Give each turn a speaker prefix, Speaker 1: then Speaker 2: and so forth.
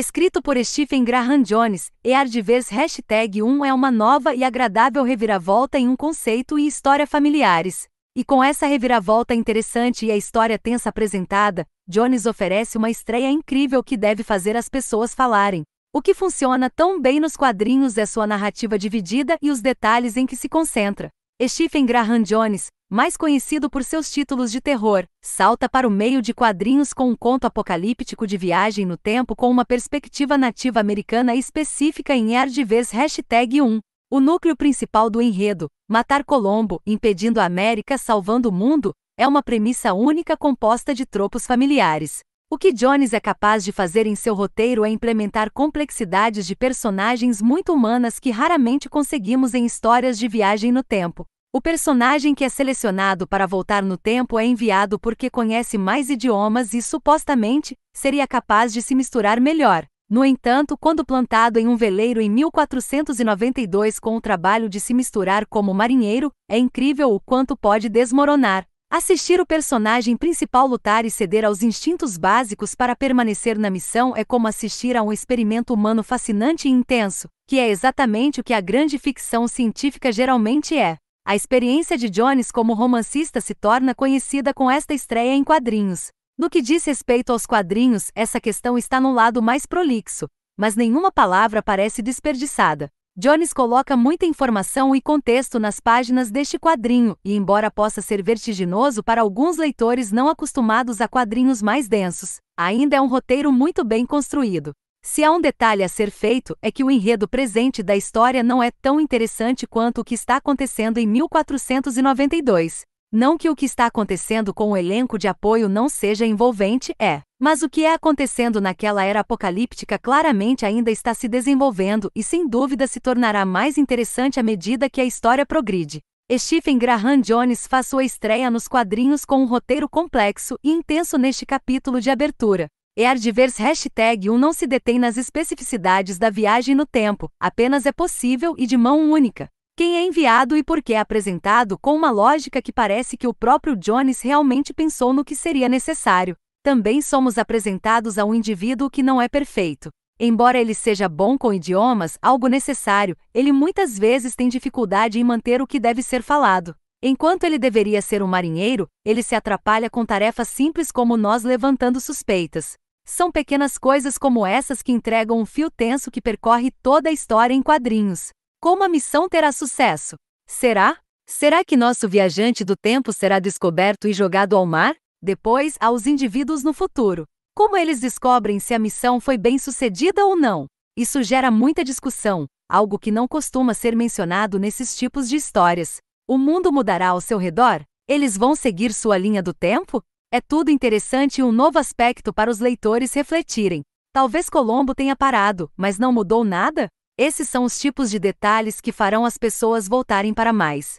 Speaker 1: Escrito por Stephen Graham Jones, e Ardivers Hashtag 1 é uma nova e agradável reviravolta em um conceito e história familiares. E com essa reviravolta interessante e a história tensa apresentada, Jones oferece uma estreia incrível que deve fazer as pessoas falarem. O que funciona tão bem nos quadrinhos é sua narrativa dividida e os detalhes em que se concentra. Stephen Graham Jones, mais conhecido por seus títulos de terror, salta para o meio de quadrinhos com um conto apocalíptico de viagem no tempo com uma perspectiva nativa americana específica em Erdves 1. O núcleo principal do enredo, matar Colombo, impedindo a América salvando o mundo, é uma premissa única composta de tropos familiares. O que Jones é capaz de fazer em seu roteiro é implementar complexidades de personagens muito humanas que raramente conseguimos em histórias de viagem no tempo. O personagem que é selecionado para voltar no tempo é enviado porque conhece mais idiomas e supostamente seria capaz de se misturar melhor. No entanto, quando plantado em um veleiro em 1492 com o trabalho de se misturar como marinheiro, é incrível o quanto pode desmoronar. Assistir o personagem principal lutar e ceder aos instintos básicos para permanecer na missão é como assistir a um experimento humano fascinante e intenso, que é exatamente o que a grande ficção científica geralmente é. A experiência de Jones como romancista se torna conhecida com esta estreia em quadrinhos. No que diz respeito aos quadrinhos, essa questão está no lado mais prolixo, mas nenhuma palavra parece desperdiçada. Jones coloca muita informação e contexto nas páginas deste quadrinho, e embora possa ser vertiginoso para alguns leitores não acostumados a quadrinhos mais densos, ainda é um roteiro muito bem construído. Se há um detalhe a ser feito, é que o enredo presente da história não é tão interessante quanto o que está acontecendo em 1492. Não que o que está acontecendo com o elenco de apoio não seja envolvente, é. Mas o que é acontecendo naquela era apocalíptica claramente ainda está se desenvolvendo e sem dúvida se tornará mais interessante à medida que a história progride. Stephen Graham Jones faz sua estreia nos quadrinhos com um roteiro complexo e intenso neste capítulo de abertura. Eardivers é hashtag 1 não se detém nas especificidades da viagem no tempo, apenas é possível e de mão única quem é enviado e por que é apresentado com uma lógica que parece que o próprio Jones realmente pensou no que seria necessário. Também somos apresentados a um indivíduo que não é perfeito. Embora ele seja bom com idiomas, algo necessário, ele muitas vezes tem dificuldade em manter o que deve ser falado. Enquanto ele deveria ser um marinheiro, ele se atrapalha com tarefas simples como nós levantando suspeitas. São pequenas coisas como essas que entregam um fio tenso que percorre toda a história em quadrinhos. Como a missão terá sucesso? Será? Será que nosso viajante do tempo será descoberto e jogado ao mar? Depois, aos indivíduos no futuro. Como eles descobrem se a missão foi bem sucedida ou não? Isso gera muita discussão, algo que não costuma ser mencionado nesses tipos de histórias. O mundo mudará ao seu redor? Eles vão seguir sua linha do tempo? É tudo interessante e um novo aspecto para os leitores refletirem. Talvez Colombo tenha parado, mas não mudou nada? Esses são os tipos de detalhes que farão as pessoas voltarem para mais.